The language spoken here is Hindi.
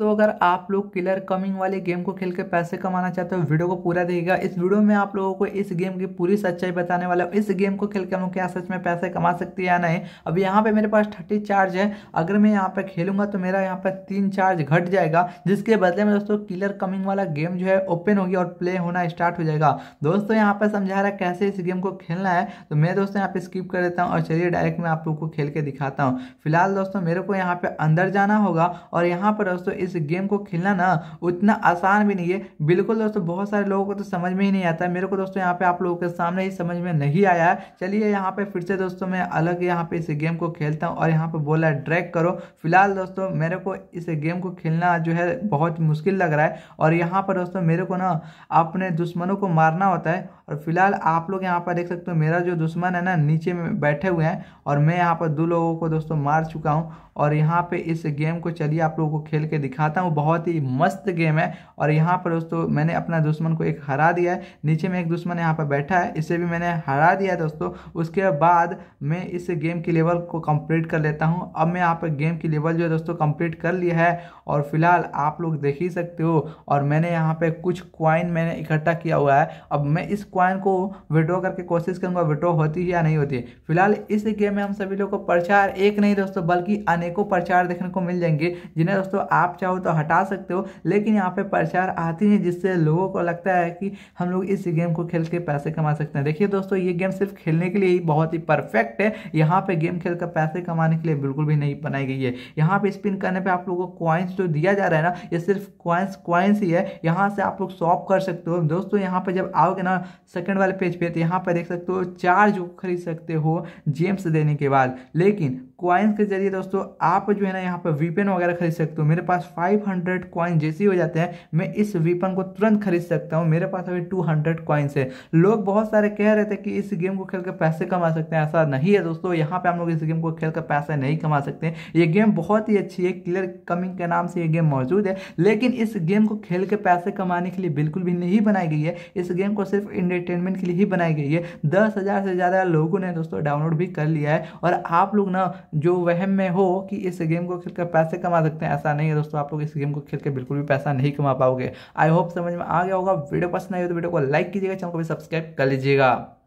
दोस्तों अगर आप लोग किलर कमिंग वाले गेम को खेल के पैसे कमाना चाहते हो वीडियो को पूरा देखिएगा इस वीडियो में आप लोगों को इस गेम की पूरी सच्चाई बताने वाला हूँ इस गेम को खेल के हम लोग क्या सच में पैसे कमा सकते हैं या नहीं अब यहाँ पे मेरे पास थर्टी चार्ज है अगर मैं यहाँ पे खेलूंगा तो मेरा यहाँ पे तीन चार्ज घट जाएगा जिसके बदले में दोस्तों किलर कमिंग वाला गेम जो है ओपन होगी और प्ले होना स्टार्ट हो जाएगा दोस्तों यहाँ पर समझा रहा है कैसे इस गेम को खेलना है तो मैं दोस्तों यहाँ पे स्किप कर देता हूँ और चलिए डायरेक्ट मैं आप लोग को खेल के दिखाता हूँ फिलहाल दोस्तों मेरे को यहाँ पे अंदर जाना होगा और यहाँ पर दोस्तों इस इस गेम को खेलना ना उतना आसान भी नहीं है बिल्कुल दोस्तों बहुत सारे लोगों को तो समझ में ही नहीं आता मेरे को दोस्तों यहाँ पे आप लोगों के सामने ही समझ में नहीं आया चलिए यहाँ पे फिर से दोस्तों मैं अलग यहाँ पे इस गेम को खेलता हूँ और यहाँ पे बोला है करो फिलहाल दोस्तों मेरे को इस गेम को खेलना जो है बहुत मुश्किल लग रहा है और यहाँ पर दोस्तों मेरे को ना अपने दुश्मनों को मारना होता है और फिलहाल आप लोग यहाँ पर देख सकते हो मेरा जो दुश्मन है ना नीचे में बैठे हुए हैं और मैं यहाँ पर दो लोगों को दोस्तों मार चुका हूँ और यहाँ पे इस गेम को चलिए आप लोगों को खेल के दिखा दिखाता हूँ बहुत ही मस्त गेम है और यहाँ पर दोस्तों मैंने अपना दुश्मन को एक हरा दिया है नीचे में एक दुश्मन यहाँ पर बैठा है इसे भी मैंने हरा दिया है दोस्तों उसके बाद मैं इस गेम की लेवल को कंप्लीट कर लेता हूँ अब मैं यहाँ पर गेम की लेवल जो है दोस्तों कंप्लीट कर लिया है और फिलहाल आप लोग देख ही सकते हो और मैंने यहाँ पर कुछ क्वाइन मैंने इकट्ठा किया हुआ है अब मैं इस क्वाइन को विड्रॉ करके कोशिश करूँगा विड्रॉ होती है या नहीं होती फिलहाल इस गेम में हम सभी लोग को प्रचार एक नहीं दोस्तों बल्कि अनेकों प्रचार देखने को मिल जाएंगे जिन्हें दोस्तों आप चाहो चाहो तो हटा सकते हो लेकिन यहाँ पे प्रचार आती है जिससे लोगों को लगता है कि हम लोग इस गेम को खेल के पैसे कमा सकते हैं देखिए दोस्तों ये गेम सिर्फ खेलने के लिए ही बहुत ही परफेक्ट है यहाँ पे गेम खेल कर पैसे कमाने के लिए बिल्कुल भी नहीं बनाई गई है यहाँ पे स्पिन करने पर आप लोगों को क्वाइंस जो दिया जा रहा है ना ये सिर्फ क्वाइंस क्वाइंस ही है यहाँ से आप लोग शॉप कर सकते हो दोस्तों यहाँ पर जब आओगे ना सेकेंड वाले पेज पे तो यहाँ पर देख सकते हो चार जो खरीद सकते हो जेम्स देने के बाद लेकिन क्वाइंस के जरिए दोस्तों आप जो है ना यहाँ पर वीपन वगैरह खरीद सकते हो मेरे पास 500 हंड्रेड क्वाइंस जैसे हो जाते हैं मैं इस वीपन को तुरंत खरीद सकता हूँ मेरे पास अभी 200 हंड्रेड क्वाइंस है लोग बहुत सारे कह रहे थे कि इस गेम को खेल कर पैसे कमा सकते हैं ऐसा नहीं है दोस्तों यहाँ पर हम लोग इस गेम को खेल कर पैसे नहीं कमा सकते ये गेम बहुत ही अच्छी है क्लियर कमिंग के नाम से ये गेम मौजूद है लेकिन इस गेम को खेल के पैसे कमाने के लिए बिल्कुल भी नहीं बनाई गई है इस गेम को सिर्फ इंटरटेनमेंट के लिए ही बनाई गई है दस हज़ार से ज़्यादा लोगों ने दोस्तों डाउनलोड भी कर लिया है और आप लोग ना जो वहम में हो कि इस गेम को खेल कर पैसे कमा सकते हैं ऐसा नहीं है दोस्तों आप लोग इस गेम को खेल कर बिल्कुल भी पैसा नहीं कमा पाओगे आई होप समझ में आ गया होगा वीडियो पसंद आई हो तो वीडियो को लाइक कीजिएगा चैनल को भी सब्सक्राइब कर लीजिएगा